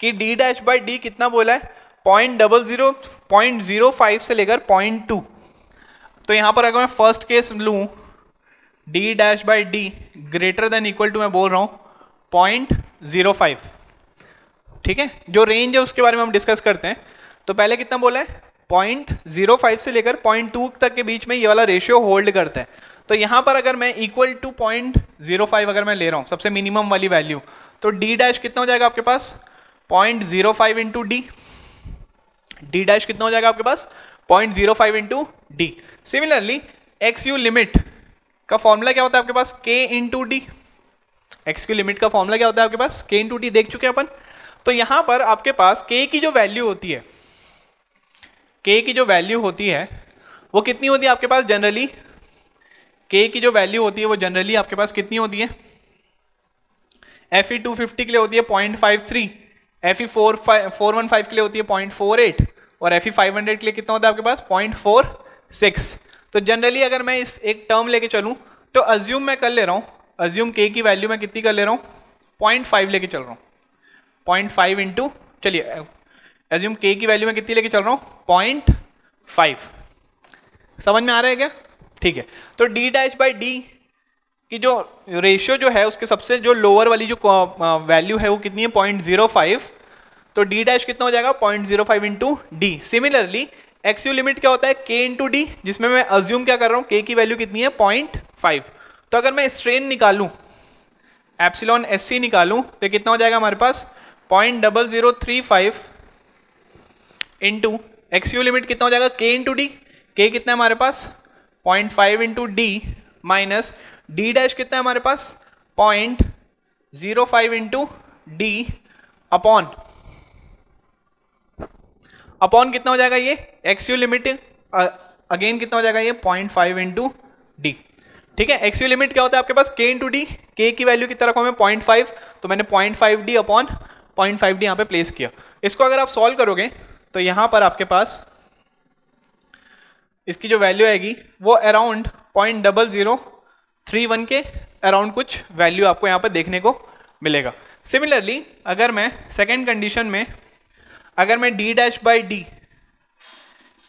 कि डी डैश बाई डी कितना बोला है point double zero point zero five से लेकर पॉइंट टू तो यहाँ पर अगर मैं फर्स्ट केस लूँ D dash by D greater than equal to मैं बोल रहा हूँ पॉइंट ज़ीरो फाइव ठीक है जो रेंज है उसके बारे में हम डिस्कस करते हैं तो पहले कितना बोला है पॉइंट ज़ीरो फाइव से लेकर पॉइंट टू तक के बीच में ये वाला रेशियो होल्ड करता है तो यहां पर अगर मैं equal to point zero five अगर मैं ले रहा हूं सबसे मिनिमम वाली वैल्यू तो डी डैश कितना हो जाएगा आपके पास point zero five into D D dash कितना हो जाएगा आपके पास point zero five into D similarly X you limit का फॉर्मूला क्या होता है आपके पास K into D X you limit का फॉर्मूला क्या होता है आपके पास के इंटू डी देख चुके हैं अपन तो यहां पर आपके पास के की जो वैल्यू होती है के की जो वैल्यू होती है वो कितनी होती है आपके पास जनरली के की जो वैल्यू होती है वो जनरली आपके पास कितनी होती है एफ ई टू फिफ्टी के लिए होती है point five three F E four five four one five के लिए होती है पॉइंट फोर एट और एफ ई फाइव हंड्रेड के लिए कितना होता है आपके पास पॉइंट फोर सिक्स तो जनरली अगर मैं इस एक टर्म लेके चलूँ तो अज्यूम मैं कर ले रहा हूँ अज्यूम के की वैल्यू मैं कितनी कर ले रहा हूँ पॉइंट फाइव लेके चल रहा हूँ पॉइंट फाइव इंटू चलिए एज्यूम के की वैल्यू में कितनी लेके चल रहा हूँ पॉइंट फाइव समझ में आ रहा है क्या ठीक है तो डी डैश बाई डी की जो रेशियो जो है उसके सबसे जो लोअर वाली जो वैल्यू है वो कितनी है पॉइंट जीरो फाइव तो डी डैश कितना हो जाएगा point zero five into D similarly X you limit क्या होता है के इंटू डी जिसमें मैं अज्यूम क्या कर रहा हूँ के की वैल्यू कितनी है पॉइंट फाइव तो अगर मैं स्ट्रेन निकालूँ एप्सिलॉन एस सी निकालूँ तो कितना हो जाएगा हमारे पास point double zero three five into X you limit कितना हो जाएगा के इंटू डी के कितना है हमारे पास point five into D minus D dash कितना है हमारे पास point zero five into D upon upon कितना हो जाएगा ये एक्स यू लिमिट अगेन कितना हो जाएगा ये पॉइंट फाइव इंटू डी ठीक है एक्स यू लिमिट क्या होता है आपके पास के इंटू डी के की वैल्यू कितना रखो हमें पॉइंट फाइव तो मैंने point five D upon point five D यहाँ पे प्लेस किया इसको अगर आप सॉल्व करोगे तो यहाँ पर आपके पास इसकी जो वैल्यू आएगी वो around point double zero three one के अराउंड कुछ वैल्यू आपको यहाँ पर देखने को मिलेगा सिमिलरली अगर मैं सेकेंड कंडीशन में अगर मैं डी डैश बाई डी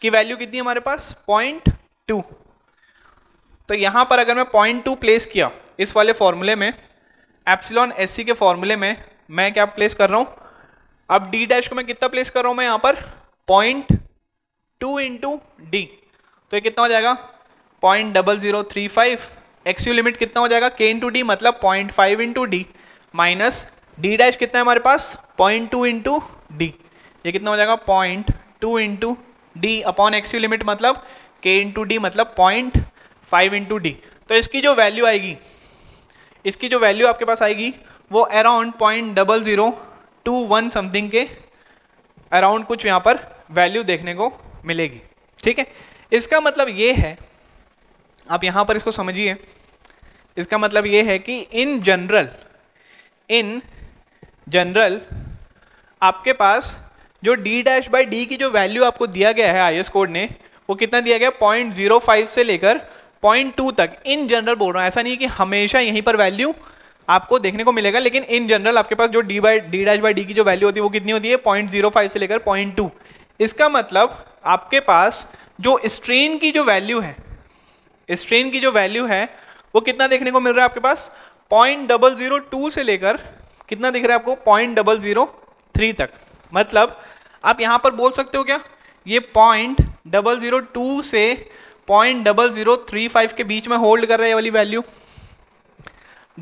की वैल्यू कितनी हमारे पास पॉइंट टू तो यहाँ पर अगर मैं पॉइंट टू प्लेस किया इस वाले फॉर्मूले में एप्सिलॉन एस के फॉर्मूले में मैं क्या प्लेस कर रहा हूँ अब डी डैश को मैं कितना प्लेस कर रहा हूँ मैं यहाँ पर पॉइंट टू इंटू डी तो ये कितना हो जाएगा point double zero three five x you limit कितना हो जाएगा के इन टू डी मतलब point five into D minus D dash कितना है हमारे पास पॉइंट टू इंटू डी ये कितना हो जाएगा point two into D upon x you limit मतलब के इंटू डी मतलब पॉइंट फाइव इंटू डी तो इसकी जो वैल्यू आएगी इसकी जो वैल्यू आपके पास आएगी वो around point double zero two one something के अराउंड कुछ यहाँ पर वैल्यू देखने को मिलेगी ठीक है इसका मतलब ये है आप यहाँ पर इसको समझिए इसका मतलब ये है कि इन जनरल इन जनरल आपके पास जो d डैश बाई डी की जो वैल्यू आपको दिया गया है आई कोड ने वो कितना दिया गया पॉइंट जीरो फाइव से लेकर पॉइंट टू तक इन जनरल बोल रहा हूँ ऐसा नहीं कि हमेशा यहीं पर वैल्यू आपको देखने को मिलेगा लेकिन इन जनरल आपके पास जो d by d dash by D की जो वैल्यू होती है वो कितनी होती है पॉइंट जीरो फाइव से लेकर पॉइंट टू इसका मतलब आपके पास जो स्ट्रेन की जो वैल्यू है स्ट्रेन की जो वैल्यू है वो कितना देखने को मिल रहा है आपके पास पॉइंट डबल जीरो टू से लेकर कितना दिख रहा है आपको पॉइंट डबल जीरो थ्री तक मतलब आप यहां पर बोल सकते हो क्या ये पॉइंट डबल जीरो टू से point double zero three five के बीच में होल्ड कर रहा है वाली value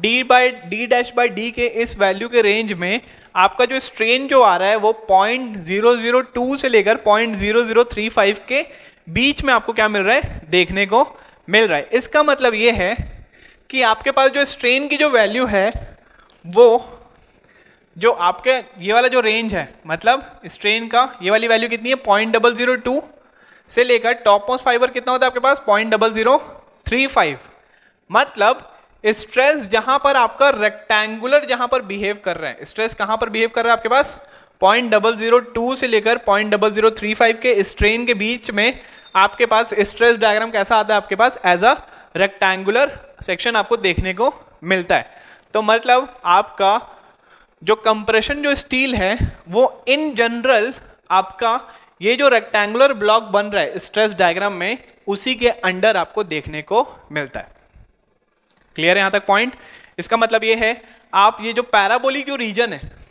d by d dash by d के इस वैल्यू के रेंज में आपका जो स्ट्रेन जो आ रहा है वो पॉइंट जीरो जीरो टू से लेकर point zero zero three five के बीच में आपको क्या मिल रहा है देखने को मिल रहा है इसका मतलब ये है कि आपके पास जो स्ट्रेन की जो वैल्यू है वो जो आपके ये वाला जो रेंज है मतलब स्ट्रेन का ये वाली वैल्यू कितनी है पॉइंट डबल जीरो टू से लेकर टॉप मोस्ट फाइबर कितना होता है आपके पास point double zero three five मतलब स्ट्रेस जहां पर आपका रेक्टेंगुलर जहां पर बिहेव कर रहा है स्ट्रेस कहां पर बिहेव कर रहा है आपके पास पॉइंट डबल जीरो टू से लेकर point double zero three five के स्ट्रेन के बीच में आपके पास स्ट्रेस डायग्राम कैसा आता है आपके पास एज अ रेक्टेंगुलर सेक्शन आपको देखने को मिलता है तो मतलब आपका जो कंप्रेशन जो स्टील है वो इन जनरल आपका ये जो रेक्टेंगुलर ब्लॉक बन रहा है स्ट्रेस डायग्राम में उसी के अंडर आपको देखने को मिलता है क्लियर है यहां तक पॉइंट इसका मतलब ये है आप ये जो पैराबोलिक जो रीजन है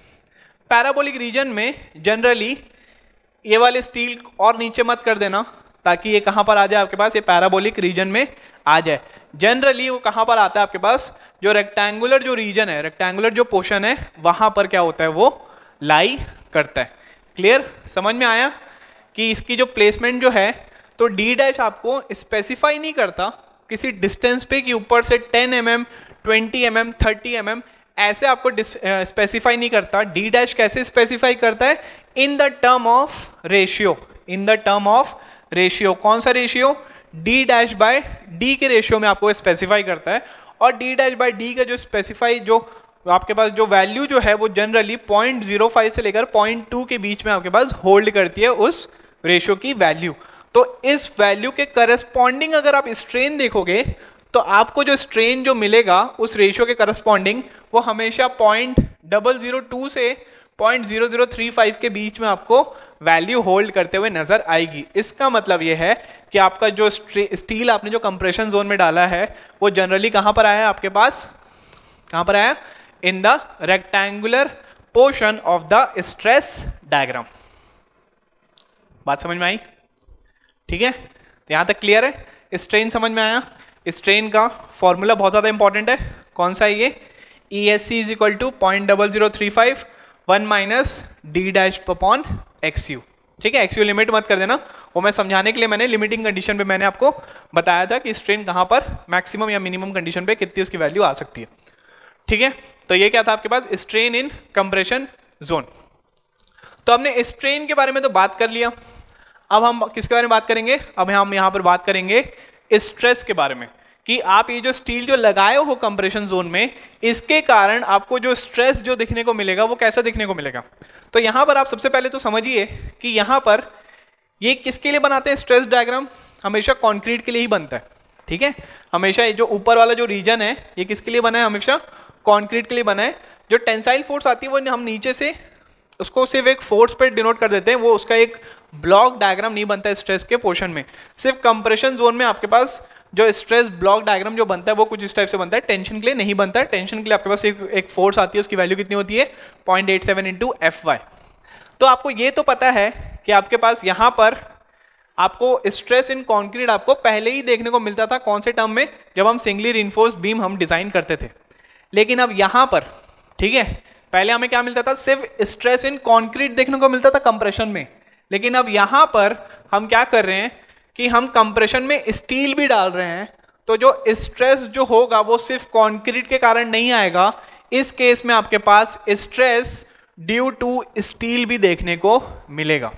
पैराबोलिक रीजन में जनरली ये वाले स्टील और नीचे मत कर देना ताकि ये कहाँ पर आ जाए आपके पास ये पैराबोलिक रीजन में आ जाए जनरली वो कहाँ पर आता है आपके पास जो रेक्टेंगुलर जो रीजन है रेक्टेंगुलर जो पोर्शन है वहाँ पर क्या होता है वो लाई करता है क्लियर समझ में आया कि इसकी जो प्लेसमेंट जो है तो डी डैश आपको स्पेसिफाई नहीं करता किसी डिस्टेंस पे कि ऊपर से 10 m m twenty m m thirty m m ऐसे आपको स्पेसिफाई नहीं करता डी डैश कैसे स्पेसिफाई करता है in the term of ratio in the term of ratio कौन सा ratio d dash by d के रेशियो में आपको स्पेसिफाई करता है और डी डैश बाय डी का जो स्पेसिफाई जो आपके पास जो वैल्यू जो है वो जनरली पॉइंट जीरो फाइव से लेकर पॉइंट टू के बीच में आपके पास होल्ड करती है उस रेशियो की वैल्यू तो इस वैल्यू के करस्पॉन्डिंग अगर आप स्ट्रेन देखोगे तो आपको जो स्ट्रेन जो मिलेगा उस रेशियो के करस्पॉन्डिंग वो हमेशा पॉइंट डबल ज़ीरो टू से point zero zero three five के बीच में आपको वैल्यू होल्ड करते हुए नज़र आएगी इसका मतलब ये है कि आपका जो स्टील आपने जो कंप्रेशन जोन में डाला है वो जनरली कहाँ पर आया आपके पास कहाँ पर आया in the rectangular portion of the stress diagram बात समझ में आई ठीक है तो यहाँ तक क्लियर है स्ट्रेन समझ में आया स्ट्रेन का फॉर्मूला बहुत ज़्यादा इंपॉर्टेंट है कौन सा है ये e s c is equal to point double zero three five one minus D dash upon x you ठीक है एक्स यू लिमिट मत कर देना वो मैं समझाने के लिए मैंने लिमिटिंग कंडीशन पे मैंने आपको बताया था कि स्ट्रेन कहाँ पर मैक्सिमम या मिनिमम कंडीशन पे कितनी उसकी वैल्यू आ सकती है ठीक है तो ये क्या था आपके पास स्ट्रेन इन कंप्रेशन जोन तो हमने स्ट्रेन के बारे में तो बात कर लिया अब हम किसके बारे में बात करेंगे अब हम यहाँ पर बात करेंगे स्ट्रेस के बारे में कि आप ये जो स्टील जो लगाए हो कंप्रेशन जोन में इसके कारण आपको जो स्ट्रेस जो दिखने को मिलेगा वो कैसा दिखने को मिलेगा तो यहाँ पर आप सबसे पहले तो समझिए कि यहाँ पर ये किसके लिए बनाते हैं स्ट्रेस डायग्राम हमेशा कॉन्क्रीट के लिए ही बनता है ठीक है हमेशा ये जो ऊपर वाला जो रीजन है ये किसके लिए बना है हमेशा कॉन्क्रीट के लिए बना है जो टेंसाइल फोर्स आती है वो हम नीचे से उसको सिर्फ एक फोर्स पे डिनोट कर देते हैं वो उसका एक ब्लॉक डायग्राम नहीं बनता है स्ट्रेस के पोर्शन में सिर्फ कंप्रेशन जोन में आपके पास जो स्ट्रेस ब्लॉक डायग्राम जो बनता है वो कुछ इस टाइप से बनता है टेंशन के लिए नहीं बनता है टेंशन के लिए आपके पास एक एक फोर्स आती है उसकी वैल्यू कितनी होती है point eight seven into f y तो आपको ये तो पता है कि आपके पास यहाँ पर आपको स्ट्रेस इन कॉन्क्रीट आपको पहले ही देखने को मिलता था कौन से टर्म में जब हम सिंगली रिन्फोर्स बीम हम डिज़ाइन करते थे लेकिन अब यहाँ पर ठीक है पहले हमें क्या मिलता था सिर्फ स्ट्रेस इन कॉन्क्रीट देखने को मिलता था कंप्रेशन में लेकिन अब यहाँ पर हम क्या कर रहे हैं कि हम कंप्रेशन में स्टील भी डाल रहे हैं तो जो स्ट्रेस जो होगा वो सिर्फ कॉन्क्रीट के कारण नहीं आएगा इस केस में आपके पास स्ट्रेस ड्यू टू स्टील भी देखने को मिलेगा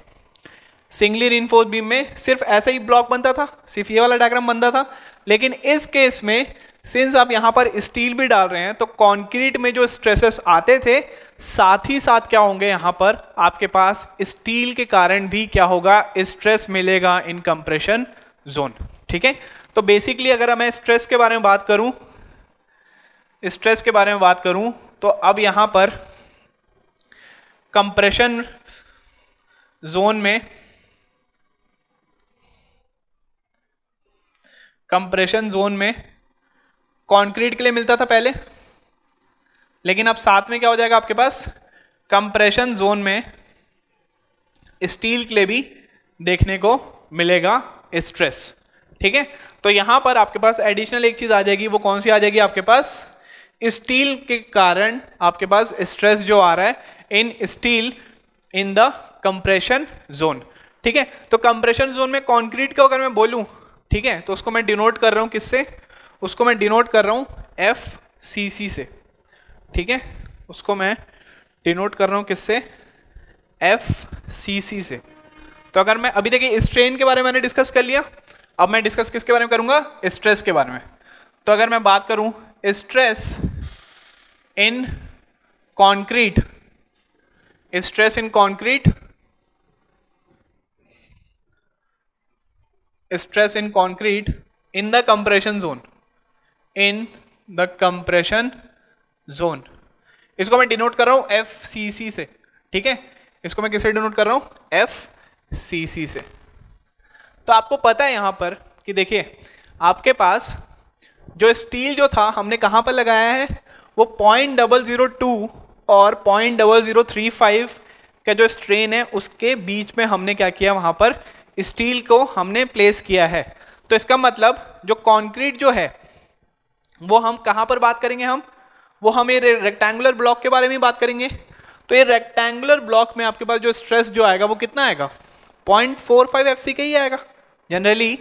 सिंगली रिनफोर्स बीम में सिर्फ ऐसे ही ब्लॉक बनता था सिर्फ ये वाला डायग्राम बनता था लेकिन इस केस में सिंस आप यहाँ पर स्टील भी डाल रहे हैं तो कॉन्क्रीट में जो स्ट्रेसेस आते थे साथ ही साथ क्या होंगे यहां पर आपके पास स्टील के कारण भी क्या होगा स्ट्रेस मिलेगा इन कंप्रेशन जोन ठीक है तो बेसिकली अगर मैं स्ट्रेस के बारे में बात करूं स्ट्रेस के बारे में बात करूं तो अब यहां पर कंप्रेशन जोन में कंप्रेशन जोन में कंक्रीट के लिए मिलता था पहले लेकिन अब साथ में क्या हो जाएगा आपके पास कंप्रेशन जोन में स्टील के लिए भी देखने को मिलेगा स्ट्रेस ठीक है तो यहां पर आपके पास एडिशनल एक चीज आ जाएगी वो कौन सी आ जाएगी आपके पास स्टील के कारण आपके पास स्ट्रेस जो आ रहा है in steel in the compression zone ठीक है तो कंप्रेशन जोन में कॉन्क्रीट को अगर मैं बोलू ठीक है तो उसको मैं डिनोट कर रहा हूं किससे उसको मैं डिनोट कर रहा हूं एफ सी सी से ठीक है उसको मैं डिनोट कर रहा हूँ किससे एफ सी सी से तो अगर मैं अभी देखिए स्ट्रेन के बारे में मैंने डिस्कस कर लिया अब मैं डिस्कस किसके बारे में करूँगा स्ट्रेस के बारे में तो अगर मैं बात करूँ stress in concrete stress in concrete stress in concrete in the compression zone in the compression zone इसको मैं डिनोट कर रहा हूँ एफ सी सी से ठीक है इसको मैं किससे डिनोट कर रहा हूँ एफ सी सी से तो आपको पता है यहाँ पर कि देखिए आपके पास जो स्टील जो था हमने कहाँ पर लगाया है वो पॉइंट डबल ज़ीरो टू और point double zero three five का जो स्ट्रेन है उसके बीच में हमने क्या किया वहाँ पर स्टील को हमने प्लेस किया है तो इसका मतलब जो कंक्रीट जो है वो हम कहाँ पर बात करेंगे हम वो हम ये रेक्टेंगुलर ब्लॉक के बारे में बात करेंगे तो ये रेक्टेंगुलर ब्लॉक में आपके पास जो स्ट्रेस जो आएगा वो कितना आएगा point four five F c का ही आएगा जनरली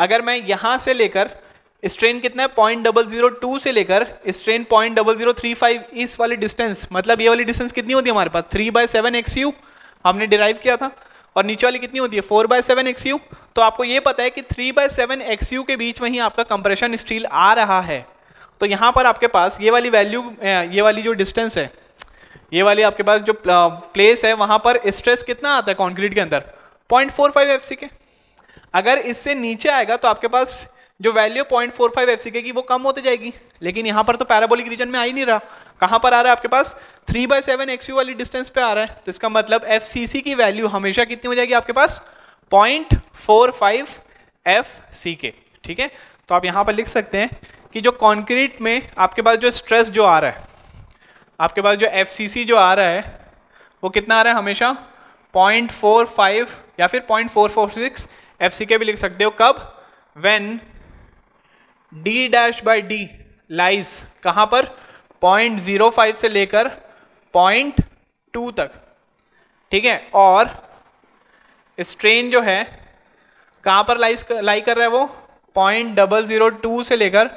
अगर मैं यहाँ से लेकर स्ट्रेन कितना है पॉइंट डबल जीरो टू से लेकर strain point double zero three five इस वाली डिस्टेंस मतलब ये वाली डिस्टेंस कितनी होती है हमारे पास three by seven x u हमने डिराइव किया था और नीचे वाली कितनी होती है four by seven x u तो आपको ये पता है कि three by seven x u के बीच में ही आपका कंप्रेशन स्टील आ रहा है तो यहाँ पर आपके पास ये वाली वैल्यू ये वाली जो डिस्टेंस है ये वाली आपके पास जो प्लेस है वहां पर स्ट्रेस कितना आता है कॉन्क्रीट के अंदर point four five F C के अगर इससे नीचे आएगा तो आपके पास जो value point four five F C के की वो कम होती जाएगी लेकिन यहाँ पर तो पैराबोलिक रीजन में आ ही नहीं रहा कहाँ पर आ रहा है आपके पास three by seven x u वाली डिस्टेंस पे आ रहा है तो इसका मतलब एफ सी सी की वैल्यू हमेशा कितनी हो जाएगी आपके पास point four five F C के ठीक है तो आप यहाँ पर लिख सकते हैं कि जो कंक्रीट में आपके पास जो स्ट्रेस जो आ रहा है आपके पास जो एफ जो आ रहा है वो कितना आ रहा है हमेशा 0.45 या फिर 0.446 एफ के भी लिख सकते हो कब when d dash by d lies कहाँ पर 0.05 से लेकर 0.2 तक ठीक है और स्ट्रेन जो है कहाँ पर लाइज लाई कर रहा है वो पॉइंट डबल ज़ीरो टू से लेकर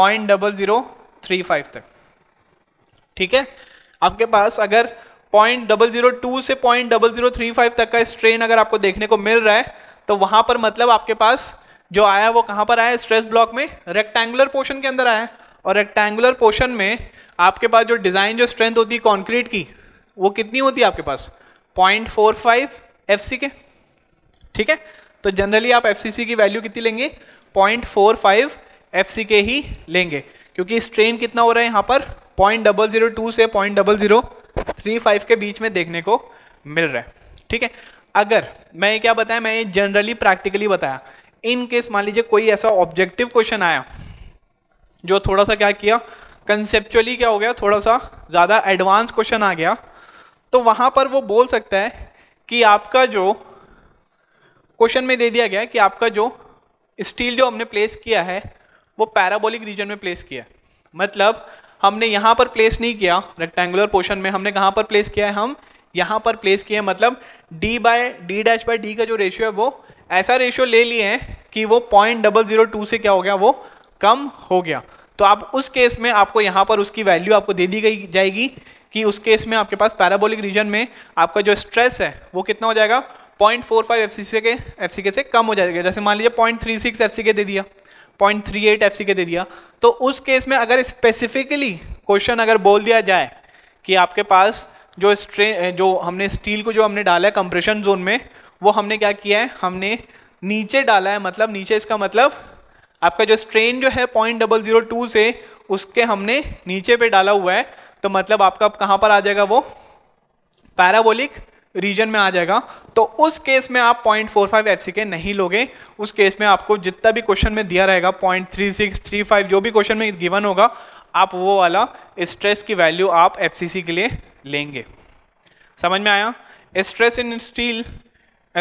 point double zero three five तक ठीक है आपके पास अगर पॉइंट डबल ज़ीरो टू से point double zero three five तक का स्ट्रेन अगर आपको देखने को मिल रहा है तो वहाँ पर मतलब आपके पास जो आया वो कहाँ पर आया स्ट्रेस ब्लॉक में रेक्टेंगुलर पोर्शन के अंदर आया और रेक्टेंगुलर पोर्शन में आपके पास जो डिज़ाइन जो स्ट्रेंथ होती है कॉन्क्रीट की वो कितनी होती है आपके पास point four five F C के ठीक है तो जनरली आप एफ सी सी की वैल्यू कितनी लेंगे पॉइंट फोर फाइव एफ के ही लेंगे क्योंकि स्ट्रेन कितना हो रहा है यहाँ पर पॉइंट डबल जीरो टू से point double zero three five के बीच में देखने को मिल रहा है ठीक है अगर मैं क्या बताया ये जनरली प्रैक्टिकली बताया इन केस मान लीजिए कोई ऐसा ऑब्जेक्टिव क्वेश्चन आया जो थोड़ा सा क्या किया कंसेप्चुअली क्या हो गया थोड़ा सा ज़्यादा एडवांस क्वेश्चन आ गया तो वहाँ पर वो बोल सकता है कि आपका जो क्वेश्चन में दे दिया गया कि आपका जो स्टील जो हमने प्लेस किया है वो पैराबोलिक रीजन में प्लेस किया मतलब हमने यहाँ पर प्लेस नहीं किया रेक्टेंगुलर पोर्शन में हमने कहाँ पर प्लेस किया है हम यहाँ पर प्लेस किया है मतलब d by d dash by d का जो रेशियो है वो ऐसा रेशियो ले लिए हैं कि वो पॉइंट डबल जीरो टू से क्या हो गया वो कम हो गया तो आप उस केस में आपको यहाँ पर उसकी वैल्यू आपको दे दी गई जाएगी कि उस केस में आपके पास पैराबोलिक रीजन में आपका जो स्ट्रेस है वो कितना हो जाएगा point four five F C के एफ सी के से कम हो जाएगा जैसे मान लीजिए पॉइंट थ्री सिक्स एफ सी के दे दिया पॉइंट थ्री एट एफ के दे दिया तो उस केस में अगर स्पेसिफिकली क्वेश्चन अगर बोल दिया जाए कि आपके पास जो स्ट्रे जो हमने स्टील को जो हमने डाला है कंप्रेशन जोन में वो हमने क्या किया है हमने नीचे डाला है मतलब नीचे इसका मतलब आपका जो स्ट्रेन जो है पॉइंट डबल ज़ीरो टू से उसके हमने नीचे पे डाला हुआ है तो मतलब आपका कहाँ पर आ जाएगा वो पैराबोलिक रीजन में आ जाएगा तो उस केस में आप 0.45 फोर के नहीं लोगे उस केस में आपको जितना भी क्वेश्चन में दिया रहेगा 0.3635 जो भी क्वेश्चन में गिवन होगा आप वो वाला स्ट्रेस की वैल्यू आप एफ के लिए लेंगे समझ में आया stress in steel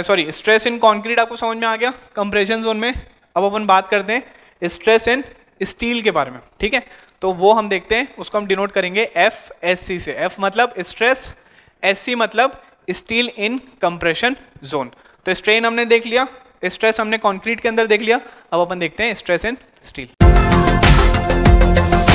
sorry stress in concrete आपको समझ में आ गया कंप्रेशन जोन में अब अपन बात करते हैं स्ट्रेस इन स्टील के बारे में ठीक है तो वो हम देखते हैं उसको हम डिनोट करेंगे एफ एस सी से एफ मतलब स्ट्रेस एस सी मतलब स्टील इन कंप्रेशन जोन तो स्ट्रेन हमने देख लिया स्ट्रेस हमने कंक्रीट के अंदर देख लिया अब अपन देखते हैं स्ट्रेस इन स्टील